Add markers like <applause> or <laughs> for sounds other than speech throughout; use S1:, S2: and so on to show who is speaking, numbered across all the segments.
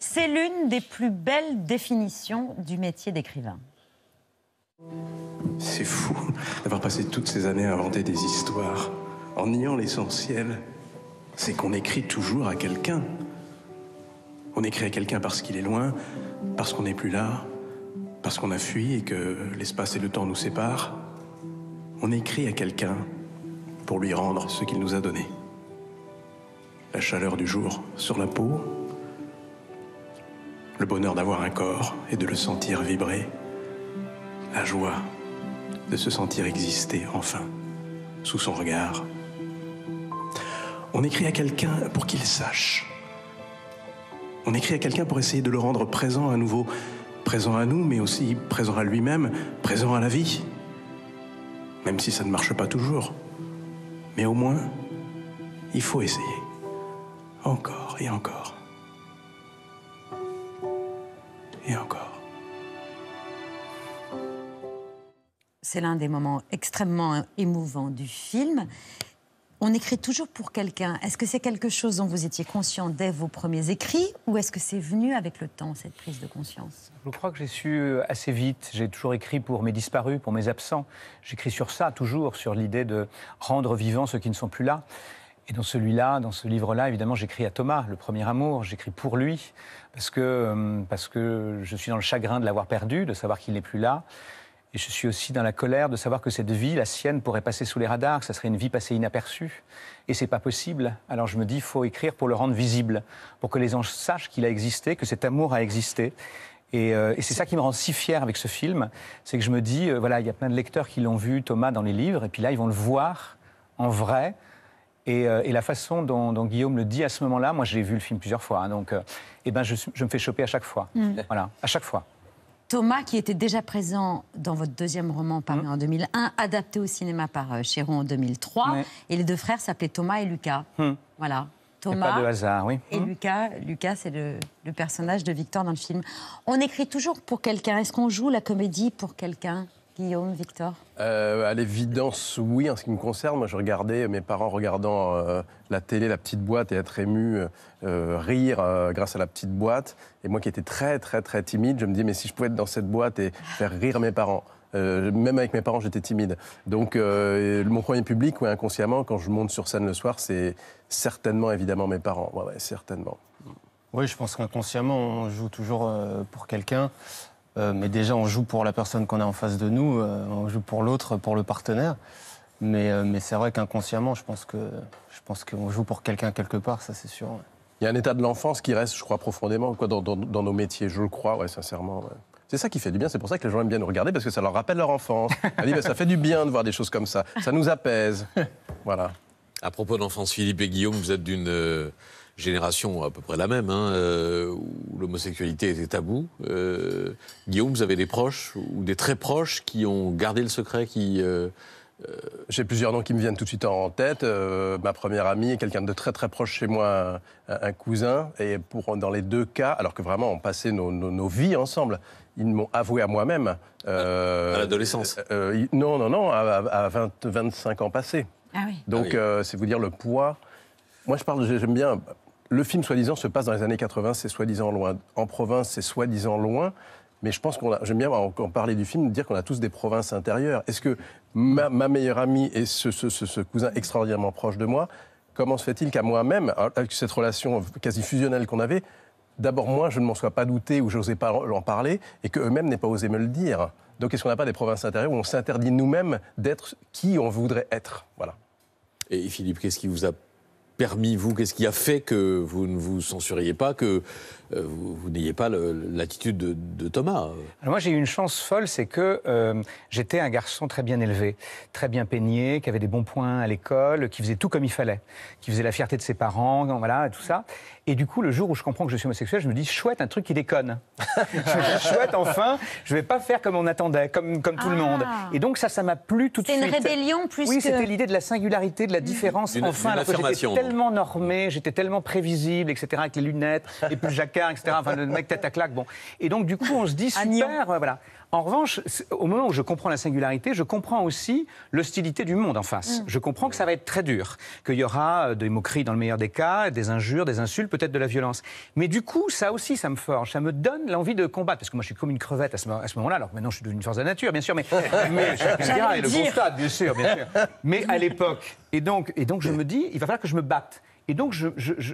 S1: C'est l'une des plus belles définitions du métier d'écrivain.
S2: C'est fou d'avoir passé toutes ces années à inventer des histoires en niant l'essentiel. C'est qu'on écrit toujours à quelqu'un. On écrit à quelqu'un parce qu'il est loin, parce qu'on n'est plus là, parce qu'on a fui et que l'espace et le temps nous séparent. On écrit à quelqu'un pour lui rendre ce qu'il nous a donné. La chaleur du jour sur la peau, le bonheur d'avoir un corps et de le sentir vibrer, la joie de se sentir exister enfin sous son regard. On écrit à quelqu'un pour qu'il sache. On écrit à quelqu'un pour essayer de le rendre présent à nouveau, présent à nous, mais aussi présent à lui-même, présent à la vie, même si ça ne marche pas toujours. Mais au moins, il faut essayer, encore et encore. et encore.
S1: C'est l'un des moments extrêmement émouvants du film. On écrit toujours pour quelqu'un. Est-ce que c'est quelque chose dont vous étiez conscient dès vos premiers écrits ou est-ce que c'est venu avec le temps, cette prise de conscience Je crois que j'ai su euh, assez vite. J'ai toujours écrit pour mes disparus, pour mes absents. J'écris sur ça, toujours, sur l'idée de rendre vivants ceux qui ne sont plus là. Et dans celui-là, dans ce livre-là, évidemment, j'écris à Thomas, le premier amour. J'écris pour lui, parce que, euh, parce que je suis dans le chagrin de l'avoir perdu, de savoir qu'il n'est plus là. Et je suis aussi dans la colère de savoir que cette vie, la sienne, pourrait passer sous les radars, que ça serait une vie passée inaperçue. Et c'est pas possible. Alors je me dis, il faut écrire pour le rendre visible, pour que les anges sachent qu'il a existé, que cet amour a existé. Et, euh, et c'est ça qui me rend si fier avec ce film, c'est que je me dis, euh, voilà, il y a plein de lecteurs qui l'ont vu, Thomas, dans les livres, et puis là, ils vont le voir en vrai, euh, et, la façon dont, Guillaume le dit à ce moment-là, moi j'ai vu le film plusieurs fois, hein, donc euh, eh ben je, me fais choper à chaque fois. Mm. <laughs> Voilà, à chaque fois. Thomas, qui était déjà présent dans votre deuxième roman paru mm. en 2001, adapté au cinéma par euh, Chéron en 2003, et les deux frères s'appelaient Thomas et Lucas. Mm. Voilà. Thomas pas de hasard, oui. et Lucas. Lucas, c'est le, le personnage de Victor dans le film. On écrit toujours pour quelqu'un. Est-ce qu'on joue la comédie pour quelqu'un Guillaume, Victor
S2: euh, À l'évidence, oui, en ce qui me concerne. Moi, je regardais mes parents regardant euh, la télé, la petite boîte, et être ému, euh, rire grâce à la petite boîte. Et moi qui étais très, très, très timide, je me disais, mais si je pouvais être dans cette boîte et faire rire mes parents. même avec mes parents, j'étais timide. Donc, mon premier public, ou inconsciemment, quand je monte sur scène le soir, c'est certainement, évidemment, mes parents. Ouais, certainement.
S1: Oui, je pense qu'inconsciemment, on joue toujours pour quelqu'un. Euh, mais déjà, on joue pour la personne qu'on a en face de nous, euh, on joue pour l'autre, pour le partenaire. Mais, euh, mais c'est vrai qu'inconsciemment, je pense que je pense qu'on joue pour quelqu'un quelque part, ça c'est sûr.
S2: Il y a un état de l'enfance qui reste, je crois, profondément quoi, dans, nos métiers, je le crois, ouais, sincèrement. C'est ça qui fait du bien, c'est pour ça que les gens aiment bien nous regarder, parce que ça leur rappelle leur enfance. <laughs> Bah, ça fait du bien de voir des choses comme ça, ça nous apaise. Voilà. À propos d'enfance, Philippe et Guillaume, vous êtes d'une génération à peu près la même, hein, euh, où l'homosexualité était tabou. Euh, Guillaume, vous avez des proches ou des très proches qui ont gardé le secret, qui... Euh, j'ai plusieurs noms qui me viennent tout de suite en tête. ma première amie quelqu'un de très très proche chez moi, un, cousin. Et pour, dans les deux cas, alors que vraiment on passait nos, nos, vies ensemble, ils m'ont avoué à moi-même. à l'adolescence Non, non, non, à, 20, 25 ans passés.
S1: Ah Donc,
S2: ah c'est vous dire le poids. Moi, je parle, j'aime bien le film, soi-disant, se passe dans les années 80, c'est soi-disant loin. En province, c'est soi-disant loin. Mais je pense qu'on a. J'aime bien, en parler du film, dire qu'on a tous des provinces intérieures. Est-ce que ma, meilleure amie et ce, cousin extraordinairement proche de moi, comment se fait-il qu'à moi-même, ah, avec cette relation quasi fusionnelle qu'on avait, d'abord moi, je ne m'en sois pas douté ou j'osais pas en parler, et qu'eux-mêmes n'aient pas osé me le dire Donc est-ce qu'on n'a pas des provinces intérieures où on s'interdit nous-mêmes d'être qui on voudrait être Voilà. Et Philippe, qu'est-ce qui vous a permis, vous Qu'est-ce qui a fait que vous ne vous censuriez pas, que euh, vous, n'ayez pas l'attitude de, Thomas
S1: Alors moi, j'ai eu une chance folle, c'est que euh, j'étais un garçon très bien élevé, très bien peigné, qui avait des bons points à l'école, qui faisait tout comme il fallait, qui faisait la fierté de ses parents, voilà, tout ça. Et du coup, le jour où je comprends que je suis homosexuel, je me dis chouette, un truc qui déconne. <laughs> chouette, enfin, je ne vais pas faire comme on attendait, comme, comme tout le ah. monde. Et donc ça, ça m'a plu tout de suite. C'est une rébellion plus Oui, c'était l'idée de la singularité, de la différence. Enfin la Enfin, tellement normé, j'étais tellement prévisible, etc., avec les lunettes, et puis le jacquard, etc., enfin, le mec tête à claque, bon. Et donc, du coup, on se dit, ah, super, euh, voilà. En revanche, au moment où je comprends la singularité, je comprends aussi l'hostilité du monde en face. Mm. Je comprends que ça va être très dur, qu'il y aura euh, des moqueries dans le meilleur des cas, des injures, des insultes, peut-être de la violence. Mais du coup, ça aussi, ça me forge, ça me donne l'envie de combattre. Parce que moi, je suis comme une crevette à ce, moment-là, alors maintenant, je suis d'une une force de nature, bien sûr. Mais, <laughs> mais chacun et le bien sûr, bien sûr. Mais à l'époque. Et donc, et donc, je <laughs> me dis, il va falloir que je me batte. Et donc, je,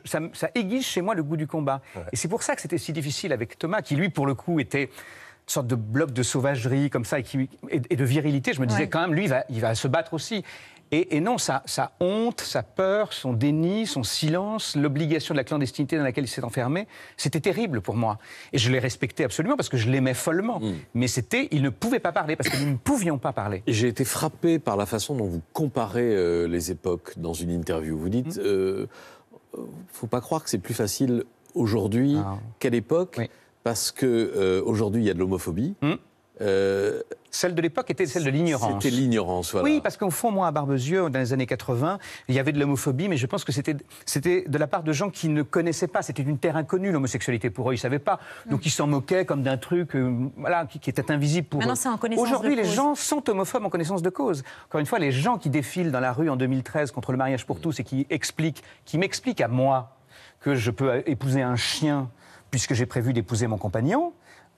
S1: ça, ça, aiguise chez moi le goût du combat. Et c'est pour ça que c'était si difficile avec Thomas, qui lui, pour le coup, était sorte de bloc de sauvagerie comme ça et, de virilité. Je me disais quand même, lui, il va, se battre aussi. Et, non, sa, honte, sa peur, son déni, son silence, l'obligation de la clandestinité dans laquelle il s'est enfermé, c'était terrible pour moi. Et je l'ai respecté absolument parce que je l'aimais follement. Hmm. Mais c'était, il ne pouvait pas parler parce que nous ne pouvions pas parler. J'ai été frappé par la façon dont vous
S2: comparez euh, les époques dans une interview. Vous dites, hmm. euh, euh, faut pas croire que c'est plus facile aujourd'hui ah. qu'à l'époque parce que euh, aujourd'hui il y a de l'homophobie. Hmm. Euh, celle de l'époque était celle de l'ignorance. C'était l'ignorance, voilà.
S1: Oui, parce qu'au fond, moi, à Barbezieux, dans les années 80, il y avait de l'homophobie, mais je pense que c'était de la part de gens qui ne connaissaient pas. C'était une terre inconnue, l'homosexualité, pour eux, ils ne savaient pas. Hmm. Donc, ils s'en moquaient comme d'un truc euh, qui, était invisible pour eux. Aujourd'hui, les gens sont homophobes en connaissance de cause. Encore une fois, les gens qui défilent dans la rue en 2013 contre le mariage pour hmm. tous et qui qui m'expliquent à moi que je peux épouser un chien puisque j'ai prévu d'épouser mon compagnon,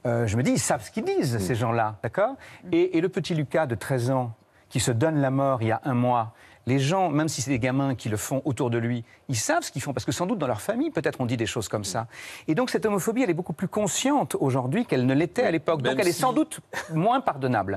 S1: euh, je me dis, ils savent ce qu'ils disent, mm. ces gens-là, d'accord mm. et, le petit Lucas de 13 ans, qui se donne la mort il y a un mois, les gens, même si c'est des gamins qui le font autour de lui, ils savent ce qu'ils font, parce que sans doute dans leur famille, peut-être on dit des choses comme ça. Et donc cette homophobie, elle est beaucoup plus consciente aujourd'hui qu'elle ne l'était à l'époque. Donc elle est sans doute moins pardonnable.